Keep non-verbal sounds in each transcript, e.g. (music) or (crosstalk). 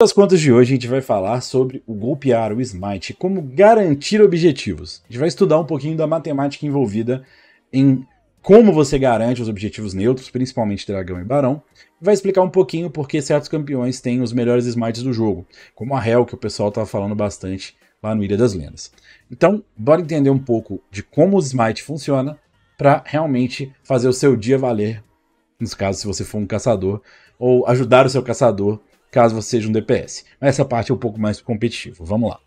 das contas de hoje, a gente vai falar sobre o golpear, o smite, como garantir objetivos. A gente vai estudar um pouquinho da matemática envolvida em como você garante os objetivos neutros, principalmente dragão e barão. E vai explicar um pouquinho porque certos campeões têm os melhores smites do jogo, como a Hell, que o pessoal estava tá falando bastante lá no Ilha das Lendas. Então, bora entender um pouco de como o smite funciona para realmente fazer o seu dia valer, nos casos se você for um caçador, ou ajudar o seu caçador caso você seja um DPS. Mas essa parte é um pouco mais competitivo, vamos lá.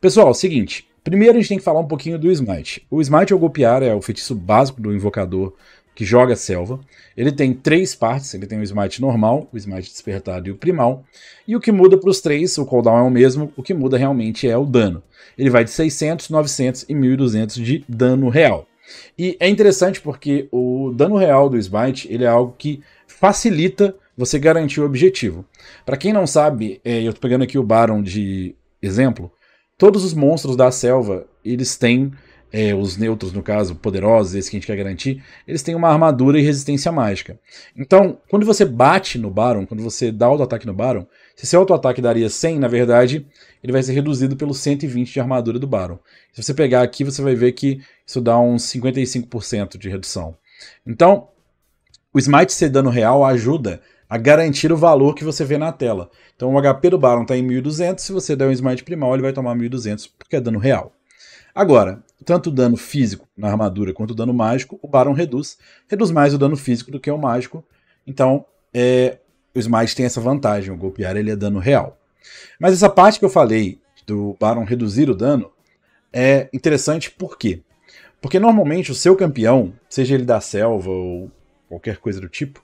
Pessoal, é seguinte, primeiro a gente tem que falar um pouquinho do Smite. O Smite é ou Golpear é o feitiço básico do invocador que joga selva. Ele tem três partes, ele tem o Smite normal, o Smite despertado e o primal. E o que muda para os três, o cooldown é o mesmo, o que muda realmente é o dano. Ele vai de 600, 900 e 1200 de dano real. E é interessante porque o dano real do Smite, ele é algo que facilita você garantiu o objetivo. Para quem não sabe, é, eu estou pegando aqui o Baron de exemplo, todos os monstros da selva, eles têm, é, os neutros no caso, poderosos, esse que a gente quer garantir, eles têm uma armadura e resistência mágica. Então, quando você bate no Baron, quando você dá auto-ataque no Baron, se seu auto-ataque daria 100, na verdade, ele vai ser reduzido pelo 120 de armadura do Baron. Se você pegar aqui, você vai ver que isso dá uns 55% de redução. Então, o Smite ser dano real ajuda a garantir o valor que você vê na tela. Então o HP do Baron está em 1.200, se você der um Smite Primal ele vai tomar 1.200, porque é dano real. Agora, tanto o dano físico na armadura quanto o dano mágico, o Baron reduz. Reduz mais o dano físico do que o mágico. Então, é, o Smite tem essa vantagem, o golpear ele é dano real. Mas essa parte que eu falei do Baron reduzir o dano é interessante por quê? Porque normalmente o seu campeão, seja ele da selva ou qualquer coisa do tipo,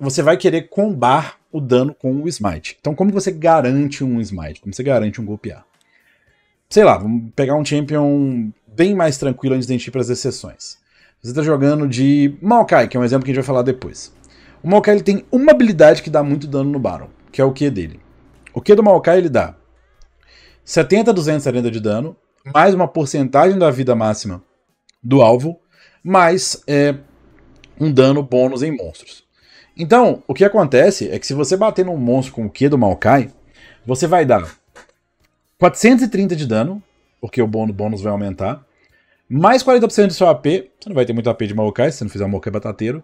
você vai querer combar o dano com o smite. Então, como você garante um smite? Como você garante um golpear? Sei lá, vamos pegar um champion bem mais tranquilo antes de gente ir para as exceções. Você está jogando de Maokai, que é um exemplo que a gente vai falar depois. O Maokai ele tem uma habilidade que dá muito dano no Baron, que é o Q dele. O Q do Maokai ele dá 70, 240 de dano, mais uma porcentagem da vida máxima do alvo, mais é, um dano bônus em monstros. Então, o que acontece é que se você bater num monstro com o Q do Maokai, você vai dar 430 de dano, porque o bônus vai aumentar, mais 40% do seu AP, você não vai ter muito AP de Maokai se você não fizer Maokai Batateiro,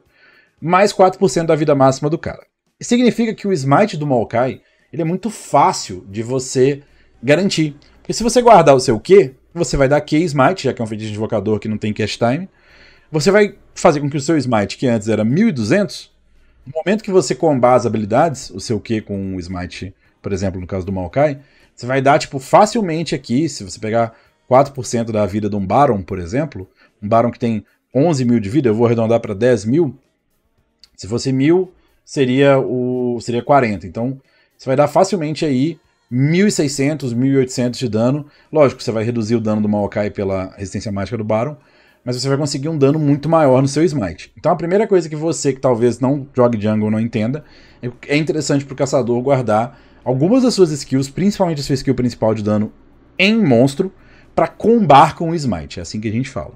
mais 4% da vida máxima do cara. Isso significa que o Smite do Maokai ele é muito fácil de você garantir. Porque se você guardar o seu Q, você vai dar Q Smite, já que é um feitiço de invocador que não tem cash time. Você vai fazer com que o seu Smite, que antes era 1200, no momento que você combar as habilidades, o seu Q com o um Smite, por exemplo, no caso do Maokai, você vai dar, tipo, facilmente aqui, se você pegar 4% da vida de um Baron, por exemplo, um Baron que tem 11 mil de vida, eu vou arredondar para 10 mil, se fosse mil, seria, o, seria 40. Então, você vai dar facilmente aí 1.600, 1.800 de dano. Lógico, você vai reduzir o dano do Maokai pela resistência mágica do Baron, mas você vai conseguir um dano muito maior no seu smite. Então a primeira coisa que você que talvez não jogue jungle não entenda, é, é interessante pro caçador guardar algumas das suas skills, principalmente a sua skill principal de dano em monstro, para combar com o smite, é assim que a gente fala.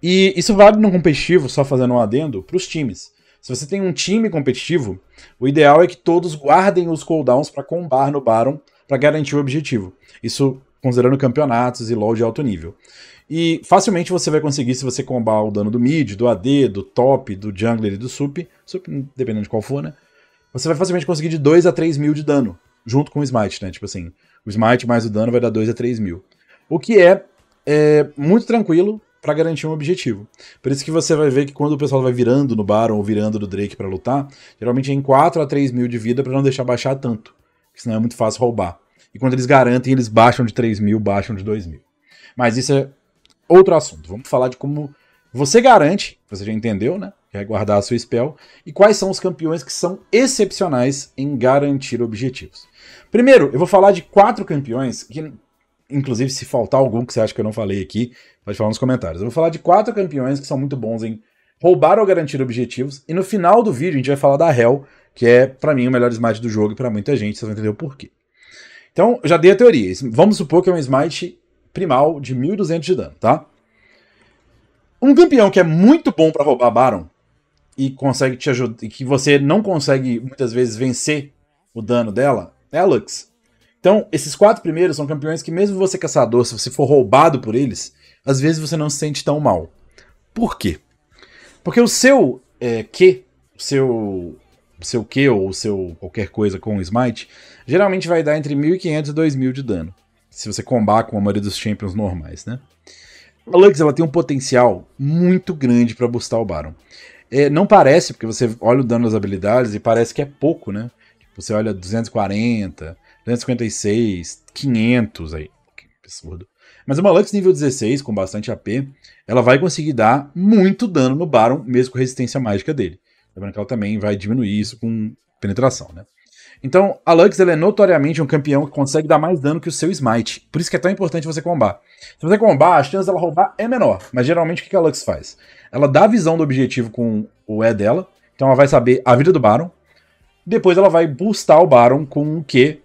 E isso vale no competitivo, só fazendo um adendo, para os times. Se você tem um time competitivo, o ideal é que todos guardem os cooldowns para combar no Baron para garantir o objetivo. Isso considerando campeonatos e LoL de alto nível. E facilmente você vai conseguir se você combar o dano do mid, do AD, do top, do jungler e do sup, sup dependendo de qual for, né? Você vai facilmente conseguir de 2 a 3 mil de dano, junto com o smite, né? Tipo assim, o smite mais o dano vai dar 2 a 3 mil. O que é, é muito tranquilo para garantir um objetivo. Por isso que você vai ver que quando o pessoal vai virando no Baron ou virando do Drake para lutar, geralmente é em 4 a 3 mil de vida para não deixar baixar tanto, porque senão é muito fácil roubar. E quando eles garantem, eles baixam de 3 mil, baixam de 2 mil. Mas isso é outro assunto. Vamos falar de como você garante, você já entendeu, né? Que é guardar a sua spell, e quais são os campeões que são excepcionais em garantir objetivos. Primeiro, eu vou falar de quatro campeões, que inclusive se faltar algum que você acha que eu não falei aqui, pode falar nos comentários. Eu vou falar de quatro campeões que são muito bons em roubar ou garantir objetivos, e no final do vídeo a gente vai falar da Hell, que é, para mim, o melhor smite do jogo e pra muita gente, vocês vão entender o porquê. Então, já dei a teoria. Vamos supor que é um smite primal de 1200 de dano, tá? Um campeão que é muito bom para roubar Baron e consegue te ajudar, que você não consegue muitas vezes vencer o dano dela, é a Lux. Então, esses quatro primeiros são campeões que mesmo você caçador, se você for roubado por eles, às vezes você não se sente tão mal. Por quê? Porque o seu é, Q, o seu seu Q ou o seu qualquer coisa com o Smite, geralmente vai dar entre 1500 e 2000 de dano se você combar com a maioria dos champions normais, né? A Lux ela tem um potencial muito grande para bustar o Baron. É, não parece, porque você olha o dano das habilidades e parece que é pouco, né? Tipo, você olha 240, 256, 500 aí. Que absurdo. Mas uma Lux nível 16, com bastante AP, ela vai conseguir dar muito dano no Baron, mesmo com a resistência mágica dele. Lembrando que ela também vai diminuir isso com penetração, né? Então, a Lux ela é notoriamente um campeão que consegue dar mais dano que o seu Smite. Por isso que é tão importante você combar. Se você combar, a chance dela roubar é menor. Mas geralmente o que a Lux faz? Ela dá a visão do objetivo com o E dela. Então ela vai saber a vida do Baron. Depois ela vai boostar o Baron com o Q,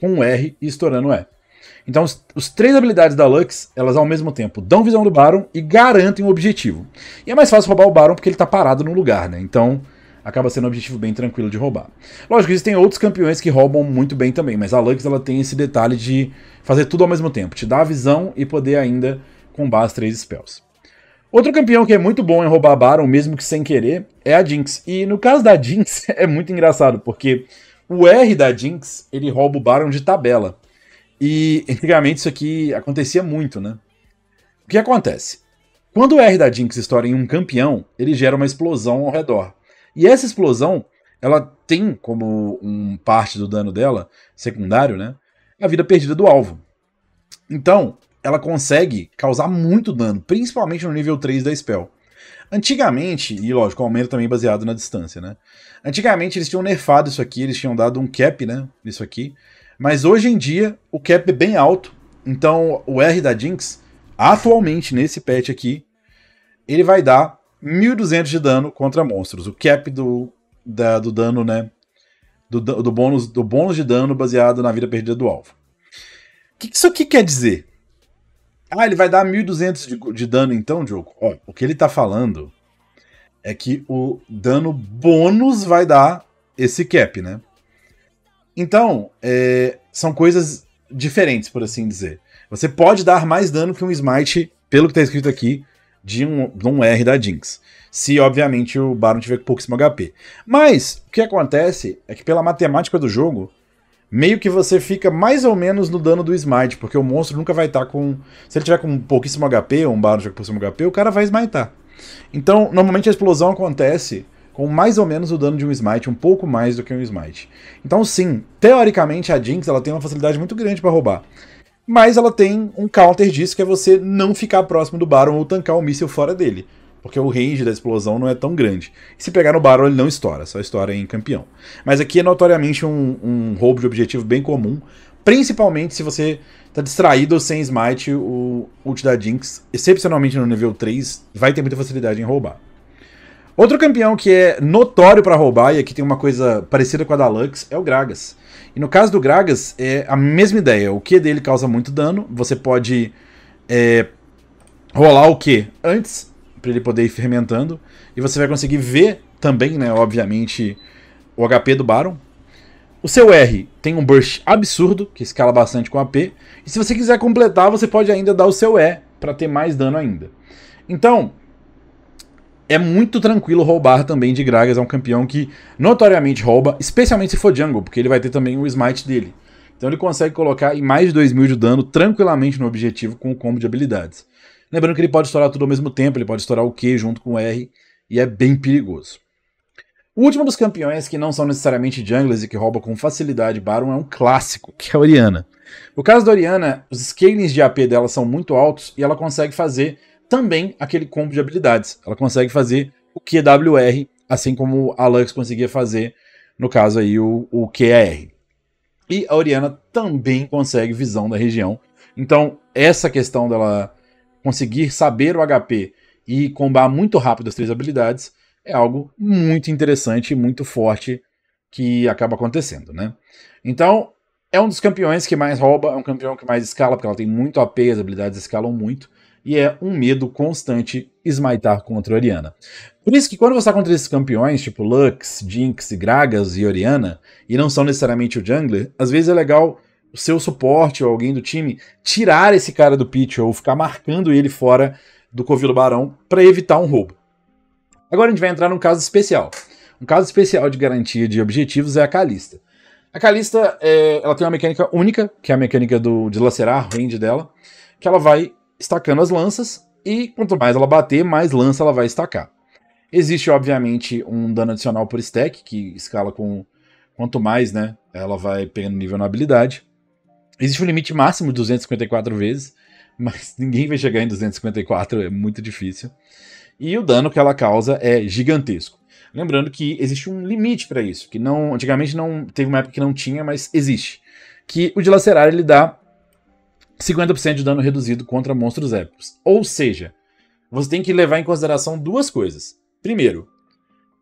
com o R e estourando o E. Então, os, os, três habilidades da Lux, elas ao mesmo tempo dão visão do Baron e garantem o objetivo. E é mais fácil roubar o Baron porque ele tá parado no lugar, né? Então, acaba sendo um objetivo bem tranquilo de roubar. Lógico, existem outros campeões que roubam muito bem também, mas a Lux ela tem esse detalhe de fazer tudo ao mesmo tempo, te dar a visão e poder ainda combar as três spells. Outro campeão que é muito bom em roubar Baron, mesmo que sem querer, é a Jinx. E no caso da Jinx, (laughs) é muito engraçado, porque o R da Jinx, ele rouba o Baron de tabela. E antigamente isso aqui acontecia muito, né? O que acontece? Quando o R da Jinx estoura em um campeão, ele gera uma explosão ao redor. E essa explosão, ela tem como um parte do dano dela, secundário, né? A vida perdida do alvo. Então, ela consegue causar muito dano, principalmente no nível 3 da spell. Antigamente, e lógico, o aumento também baseado na distância, né? Antigamente eles tinham nerfado isso aqui, eles tinham dado um cap, né? Isso aqui. Mas hoje em dia, o cap é bem alto. Então, o R da Jinx, atualmente, nesse patch aqui, ele vai dar 1200 de dano contra monstros. O cap do, da, do dano, né? Do, do, bônus, do bônus de dano baseado na vida perdida do alvo. O que, isso aqui quer dizer? Ah, ele vai dar 1200 de, de dano então, Diogo? Ó, o que ele tá falando é que o dano bônus vai dar esse cap, né? Então, é, são coisas diferentes, por assim dizer. Você pode dar mais dano que um smite, pelo que tá escrito aqui, de um, de um R da Jinx. Se, obviamente, o Baron tiver pouquíssimo HP. Mas, o que acontece é que pela matemática do jogo, meio que você fica mais ou menos no dano do smite, porque o monstro nunca vai estar tá com... Se ele tiver com pouquíssimo HP, ou um Baron tiver com pouquíssimo HP, o cara vai smitar. Então, normalmente a explosão acontece com mais ou menos o dano de um smite, um pouco mais do que um smite. Então sim, teoricamente a Jinx ela tem uma facilidade muito grande para roubar mas ela tem um counter disso, que é você não ficar próximo do Baron ou tancar o um míssil fora dele. Porque o range da explosão não é tão grande. E se pegar no Baron, ele não estoura, só estoura em campeão. Mas aqui é notoriamente um, um roubo de objetivo bem comum, principalmente se você tá distraído ou sem smite, o ult da Jinx, excepcionalmente no nível 3, vai ter muita facilidade em roubar. Outro campeão que é notório para roubar, e aqui tem uma coisa parecida com a da Lux, é o Gragas. E no caso do Gragas, é a mesma ideia. O Q dele causa muito dano, você pode é, rolar o Q antes, para ele poder ir fermentando, e você vai conseguir ver também, né, obviamente, o HP do Baron. O seu R tem um burst absurdo, que escala bastante com AP, e se você quiser completar, você pode ainda dar o seu E para ter mais dano ainda. Então, é muito tranquilo roubar também de Gragas. É um campeão que notoriamente rouba, especialmente se for jungle, porque ele vai ter também o smite dele. Então ele consegue colocar em mais de 2 mil de dano tranquilamente no objetivo com o combo de habilidades. Lembrando que ele pode estourar tudo ao mesmo tempo, ele pode estourar o Q junto com o R, e é bem perigoso. O último dos campeões que não são necessariamente junglers e que rouba com facilidade Baron é um clássico, que é a Oriana. No caso da Oriana, os scalings de AP dela são muito altos e ela consegue fazer também aquele combo de habilidades. Ela consegue fazer o QWR, assim como a Lux conseguia fazer, no caso aí, o, o QER. E a Oriana também consegue visão da região. Então, essa questão dela conseguir saber o HP e combar muito rápido as três habilidades é algo muito interessante e muito forte que acaba acontecendo, né? Então, é um dos campeões que mais rouba, é um campeão que mais escala, porque ela tem muito AP, as habilidades escalam muito e é um medo constante smitar contra Oriana. Por isso que quando você está contra esses campeões, tipo Lux, Jinx, Gragas e Oriana, e não são necessariamente o jungler, às vezes é legal o seu suporte ou alguém do time tirar esse cara do pitch ou ficar marcando ele fora do covil do barão para evitar um roubo. Agora a gente vai entrar num caso especial. Um caso especial de garantia de objetivos é a Kalista A Kalista é, ela tem uma mecânica única, que é a mecânica do, de lacerar range dela, que ela vai estacando as lanças, e quanto mais ela bater, mais lança ela vai estacar. Existe, obviamente, um dano adicional por stack, que escala com quanto mais né, ela vai pegando nível na habilidade. Existe um limite máximo de 254 vezes, (laughs) mas ninguém vai chegar em 254, é muito difícil. E o dano que ela causa é gigantesco. Lembrando que existe um limite para isso, que não antigamente não teve uma época que não tinha, mas existe. Que o dilacerar ele dá 50% de dano reduzido contra monstros épicos. Ou seja, você tem que levar em consideração duas coisas. Primeiro,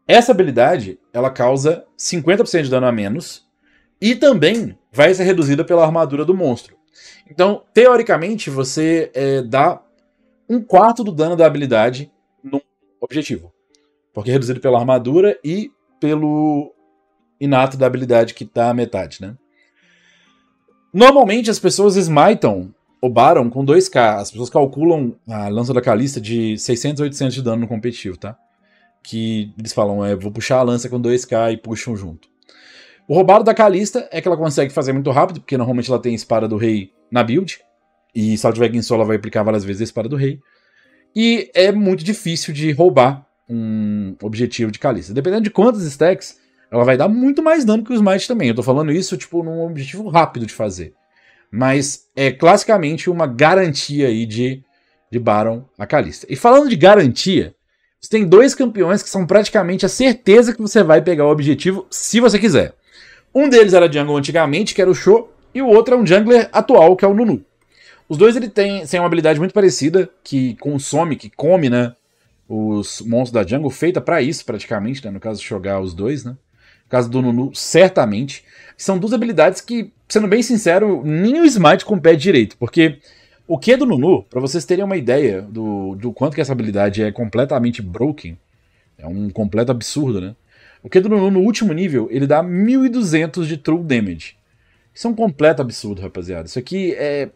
essa habilidade ela causa 50% de dano a menos e também vai ser reduzida pela armadura do monstro. Então, teoricamente, você é, dá um quarto do dano da habilidade no objetivo. Porque é reduzido pela armadura e pelo inato da habilidade que está a metade, né? Normalmente as pessoas smitam o Baron com 2k. As pessoas calculam a lança da Calista de 600 800 de dano no competitivo, tá? Que eles falam, é, vou puxar a lança com 2k e puxam junto. O roubado da Calista é que ela consegue fazer muito rápido, porque normalmente ela tem espada do rei na build. E se ela tiver ela vai aplicar várias vezes a espada do rei. E é muito difícil de roubar um objetivo de Calista. Dependendo de quantos stacks, ela vai dar muito mais dano que os Smite também. Eu tô falando isso, tipo, num objetivo rápido de fazer. Mas é classicamente uma garantia aí de, de Baron a Calista. E falando de garantia, você tem dois campeões que são praticamente a certeza que você vai pegar o objetivo se você quiser. Um deles era jungle antigamente, que era o Show, e o outro é um jungler atual, que é o Nunu. Os dois ele tem, tem uma habilidade muito parecida, que consome, que come, né? Os monstros da jungle, feita para isso praticamente, né? No caso, jogar os dois, né? caso do Nunu, certamente. São duas habilidades que, sendo bem sincero, nem o Smite compete direito, porque o que é do Nunu, para vocês terem uma ideia do, do quanto que essa habilidade é completamente broken, é um completo absurdo, né? O que é do Nunu no último nível, ele dá 1200 de true damage. Isso é um completo absurdo, rapaziada. Isso aqui é.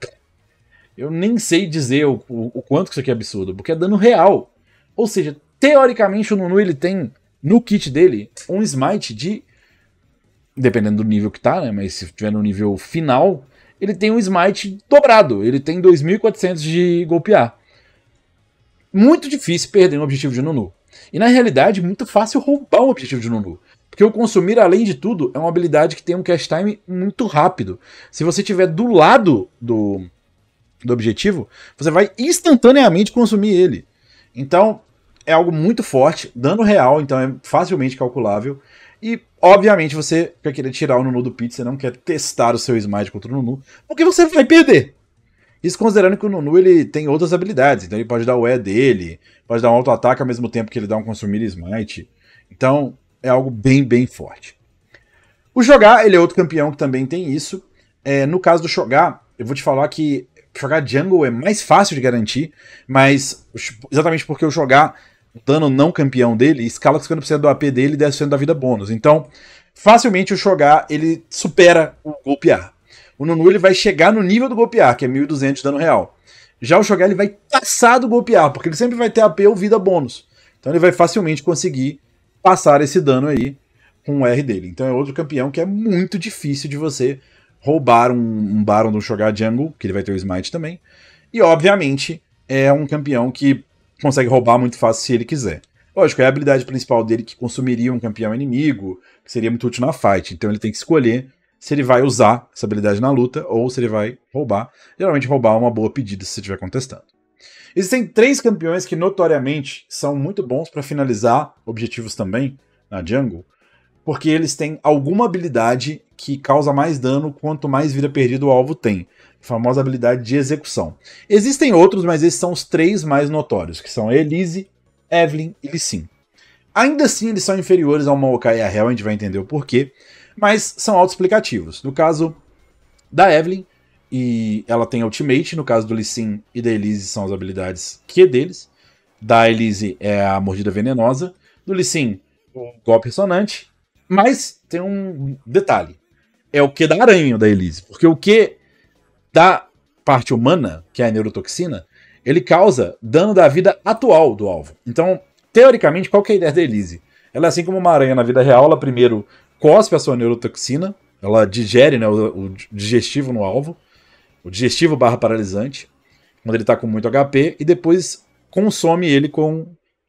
Eu nem sei dizer o, o, o quanto que isso aqui é absurdo, porque é dano real. Ou seja, teoricamente o Nunu ele tem no kit dele um smite de. Dependendo do nível que tá, né? Mas se tiver no nível final, ele tem um smite dobrado. Ele tem 2.400 de golpear. Muito difícil perder um objetivo de Nunu. E na realidade, muito fácil roubar um objetivo de Nunu. Porque o consumir, além de tudo, é uma habilidade que tem um cast time muito rápido. Se você tiver do lado do, do objetivo, você vai instantaneamente consumir ele. Então, é algo muito forte, dano real, então é facilmente calculável. E, obviamente, você quer querer tirar o Nunu do pit, você não quer testar o seu smite contra o Nunu, porque você vai perder. Isso considerando que o Nunu ele tem outras habilidades, então ele pode dar o E dele, pode dar um auto-ataque ao mesmo tempo que ele dá um consumir smite. Então, é algo bem, bem forte. O Jogar, ele é outro campeão que também tem isso. É, no caso do Jogar, eu vou te falar que jogar jungle é mais fácil de garantir, mas exatamente porque o jogar dano não campeão dele escala 50% do AP dele e 10% da vida bônus. Então, facilmente o Shogar ele supera o golpear. O Nunu ele vai chegar no nível do golpear, que é 1200 de dano real. Já o Shogar ele vai passar do golpear, porque ele sempre vai ter AP ou vida bônus. Então ele vai facilmente conseguir passar esse dano aí com o R dele. Então é outro campeão que é muito difícil de você roubar um, um Baron do Shogar Jungle, que ele vai ter o Smite também. E obviamente é um campeão que consegue roubar muito fácil se ele quiser. Lógico, é a habilidade principal dele que consumiria um campeão inimigo, que seria muito útil na fight. Então ele tem que escolher se ele vai usar essa habilidade na luta ou se ele vai roubar. Geralmente roubar é uma boa pedida se você estiver contestando. Existem três campeões que notoriamente são muito bons para finalizar objetivos também na jungle, porque eles têm alguma habilidade que causa mais dano quanto mais vida perdida o alvo tem famosa habilidade de execução. Existem outros, mas esses são os três mais notórios, que são Elise, Evelyn e Lissin. Ainda assim, eles são inferiores ao Maokai e a a gente vai entender o porquê, mas são autoexplicativos. No caso da Evelyn, e ela tem Ultimate, no caso do Lissin e da Elise são as habilidades que é deles. Da Elise é a mordida venenosa, do Lissin o golpe ressonante, mas tem um detalhe. É o que da aranha da Elise, porque o que da parte humana, que é a neurotoxina, ele causa dano da vida atual do alvo. Então, teoricamente, qual que é a ideia da Elise? Ela, é assim como uma aranha na vida real, ela primeiro cospe a sua neurotoxina, ela digere né, o, o digestivo no alvo, o digestivo barra paralisante, quando ele está com muito HP, e depois consome ele com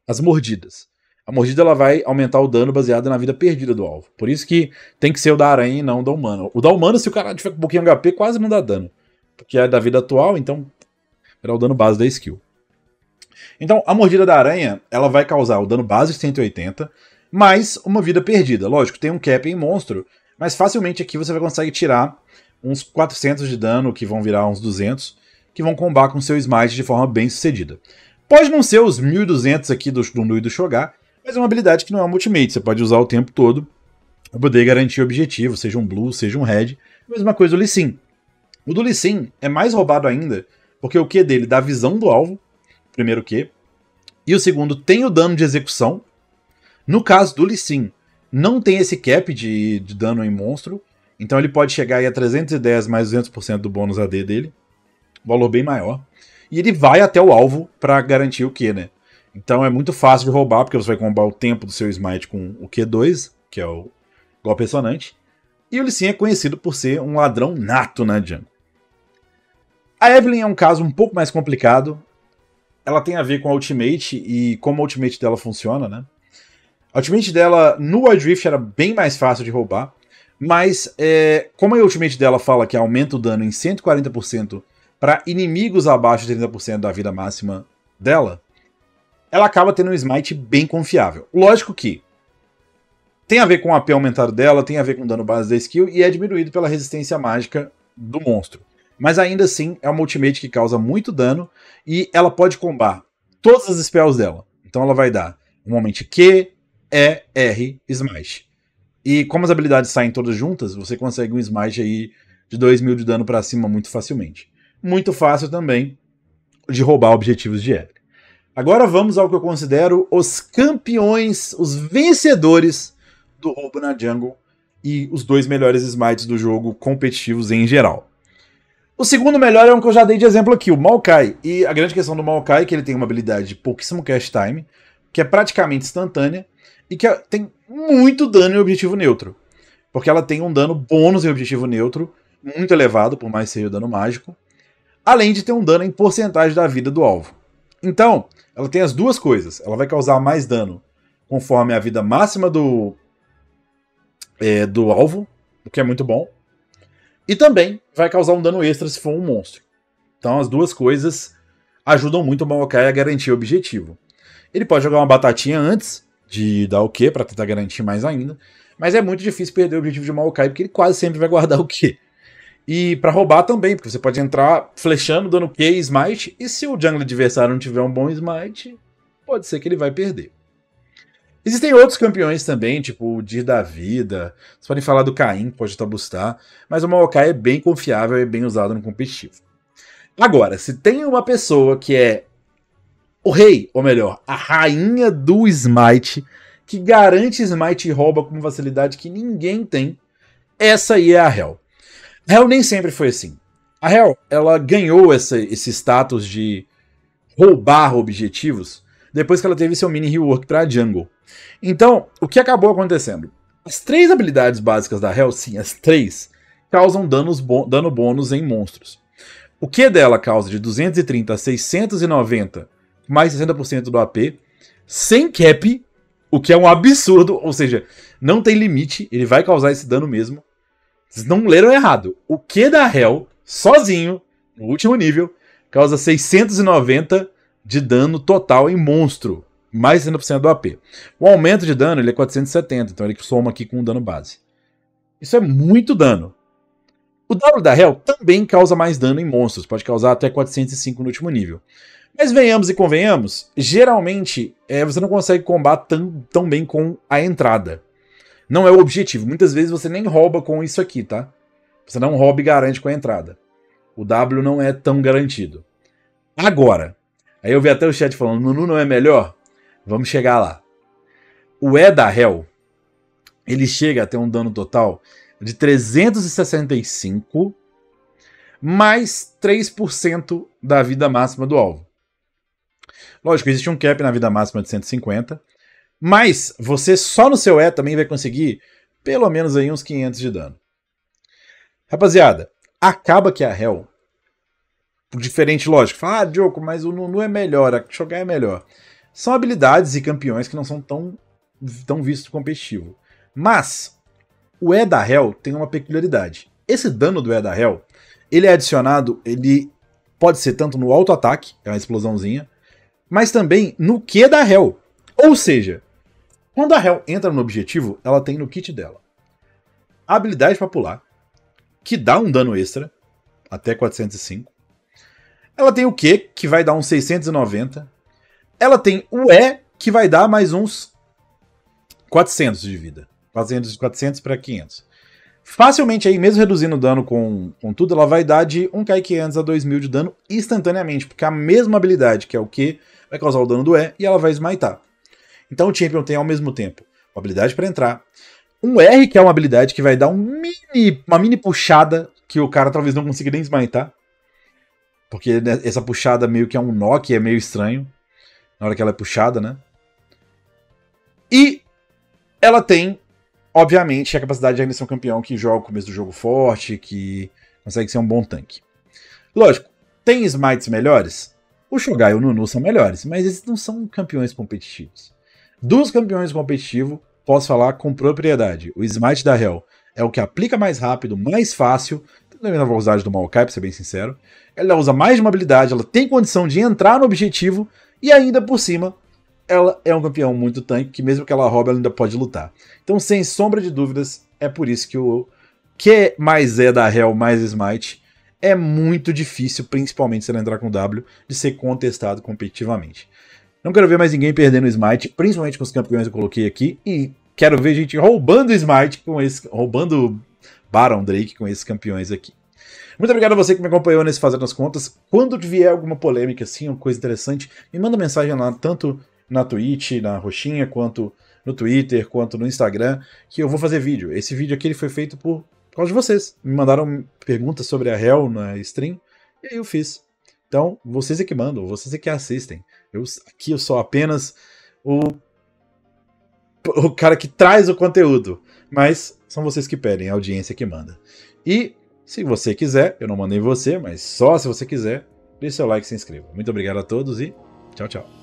as mordidas. A mordida ela vai aumentar o dano baseado na vida perdida do alvo. Por isso que tem que ser o da aranha e não o da humana. O da humana, se o cara tiver com um pouquinho de HP, quase não dá dano que é da vida atual, então era o dano base da skill. Então, a mordida da aranha, ela vai causar o dano base de 180, mais uma vida perdida. Lógico, tem um cap em monstro, mas facilmente aqui você vai conseguir tirar uns 400 de dano, que vão virar uns 200, que vão combar com seu smite de forma bem sucedida. Pode não ser os 1200 aqui do, Nui do Shogar, mas é uma habilidade que não é um ultimate, você pode usar o tempo todo para poder garantir o objetivo, seja um blue, seja um red. Mesma coisa ali sim. O do Lee Sin é mais roubado ainda, porque o Q dele dá visão do alvo, primeiro Q, e o segundo tem o dano de execução. No caso do Lee Sin, não tem esse cap de, de dano em monstro, então ele pode chegar aí a 310 mais 200% do bônus AD dele, valor bem maior. E ele vai até o alvo para garantir o Q, né? Então é muito fácil de roubar, porque você vai combar o tempo do seu smite com o Q2, que é o golpe ressonante. E o Lee Sin é conhecido por ser um ladrão nato na jungle. A Evelyn é um caso um pouco mais complicado. Ela tem a ver com a Ultimate e como a Ultimate dela funciona, né? A Ultimate dela no Wild Rift era bem mais fácil de roubar, mas é, como a Ultimate dela fala que aumenta o dano em 140% para inimigos abaixo de 30% da vida máxima dela, ela acaba tendo um smite bem confiável. Lógico que tem a ver com o AP aumentado dela, tem a ver com o dano base da skill e é diminuído pela resistência mágica do monstro. Mas ainda assim, é uma ultimate que causa muito dano e ela pode combar todas as spells dela. Então ela vai dar um momento Q, E, R, Smash. E como as habilidades saem todas juntas, você consegue um Smash aí de 2 mil de dano para cima muito facilmente. Muito fácil também de roubar objetivos de Edgar. Agora vamos ao que eu considero os campeões, os vencedores do roubo na jungle e os dois melhores smites do jogo competitivos em geral. O segundo melhor é um que eu já dei de exemplo aqui, o Maokai. E a grande questão do Maokai é que ele tem uma habilidade de pouquíssimo cast time, que é praticamente instantânea, e que é, tem muito dano em objetivo neutro. Porque ela tem um dano bônus em objetivo neutro, muito elevado, por mais seja o dano mágico, além de ter um dano em porcentagem da vida do alvo. Então, ela tem as duas coisas. Ela vai causar mais dano conforme a vida máxima do, é, do alvo, o que é muito bom. E também vai causar um dano extra se for um monstro. Então as duas coisas ajudam muito o Maokai a garantir o objetivo. Ele pode jogar uma batatinha antes de dar o Q para tentar garantir mais ainda, mas é muito difícil perder o objetivo de Maokai porque ele quase sempre vai guardar o Q. E para roubar também, porque você pode entrar flechando, dando Q e Smite, e se o jungle adversário não tiver um bom Smite, pode ser que ele vai perder. Existem outros campeões também, tipo o Dir da Vida. Vocês podem falar do Caim, pode tabustar. Mas o Maokai é bem confiável e bem usado no competitivo. Agora, se tem uma pessoa que é o rei, ou melhor, a rainha do Smite, que garante Smite e rouba com facilidade que ninguém tem, essa aí é a Hell. A Hell nem sempre foi assim. A Hell, ela ganhou essa, esse status de roubar objetivos depois que ela teve seu mini rework para Jungle. Então, o que acabou acontecendo? As três habilidades básicas da Hell, sim, as três, causam danos dano bônus em monstros. O Q dela causa de 230 a 690, mais 60% do AP, sem cap, o que é um absurdo, ou seja, não tem limite, ele vai causar esse dano mesmo. Vocês não leram errado. O Q da Hell, sozinho, no último nível, causa 690 de dano total em monstro, mais 60% do AP. O aumento de dano ele é 470, então ele soma aqui com o dano base. Isso é muito dano. O W da Hell também causa mais dano em monstros, pode causar até 405 no último nível. Mas venhamos e convenhamos, geralmente é, você não consegue combater tão, tão bem com a entrada. Não é o objetivo. Muitas vezes você nem rouba com isso aqui, tá? Você não rouba e garante com a entrada. O W não é tão garantido. Agora, Aí eu vi até o chat falando, Nunu não é melhor? Vamos chegar lá. O E da Hell, ele chega a ter um dano total de 365 mais 3% da vida máxima do alvo. Lógico, existe um cap na vida máxima de 150, mas você só no seu E também vai conseguir pelo menos aí uns 500 de dano. Rapaziada, acaba que a Hell diferente lógico. Fala, ah, Joko, mas o Nunu é melhor, a Shogai é melhor. São habilidades e campeões que não são tão, tão vistos competitivo. Mas o E da Hell tem uma peculiaridade. Esse dano do E da Hell, ele é adicionado, ele pode ser tanto no auto-ataque, é uma explosãozinha, mas também no Q da Hell. Ou seja, quando a Hell entra no objetivo, ela tem no kit dela a habilidade para pular, que dá um dano extra, até 405, ela tem o Q, que vai dar uns 690. Ela tem o E, que vai dar mais uns 400 de vida. 400, 400 para 500. Facilmente aí, mesmo reduzindo o dano com, com tudo, ela vai dar de 1k500 a 2000 de dano instantaneamente, porque é a mesma habilidade, que é o Q, vai causar o dano do E e ela vai smitar. Então o Champion tem ao mesmo tempo uma habilidade para entrar, um R, que é uma habilidade que vai dar um mini, uma mini puxada que o cara talvez não consiga nem smitar. Porque é, essa puxada meio que é um nó, que é meio estranho. Na hora que ela é puxada, né? E ela tem, obviamente, a capacidade de agressão campeão que joga o começo do jogo forte, que consegue ser um bom tanque. Lógico, tem smites melhores? O Shogai e o Nunu são melhores, mas eles não são campeões competitivos. Dos campeões competitivos, posso falar com propriedade. O Smite da Hell é o que aplica mais rápido, mais fácil, na velocidade do Maokai, pra ser bem sincero. Ela usa mais de uma habilidade, ela tem condição de entrar no objetivo e ainda por cima ela é um campeão muito tanque, que mesmo que ela roube, ela ainda pode lutar. Então, sem sombra de dúvidas, é por isso que o que mais é da Hell mais Smite é muito difícil, principalmente se ela entrar com W, de ser contestado competitivamente. Não quero ver mais ninguém perdendo Smite, principalmente com os campeões que eu coloquei aqui, e quero ver gente roubando Smite com esse. roubando Baron Drake com esses campeões aqui. Muito obrigado a você que me acompanhou nesse Fazendo as Contas. Quando vier alguma polêmica assim, alguma coisa interessante, me manda mensagem lá, tanto na Twitch, na Roxinha, quanto no Twitter, quanto no Instagram, que eu vou fazer vídeo. Esse vídeo aqui ele foi feito por, por causa de vocês. Me mandaram perguntas sobre a Hell na stream, e aí eu fiz. Então, vocês é que mandam, vocês é que assistem. Eu, aqui eu sou apenas o, o cara que traz o conteúdo. Mas são vocês que pedem, é a audiência que manda. E se você quiser, eu não mandei você, mas só se você quiser, deixe seu like e se inscreva. Muito obrigado a todos e tchau, tchau.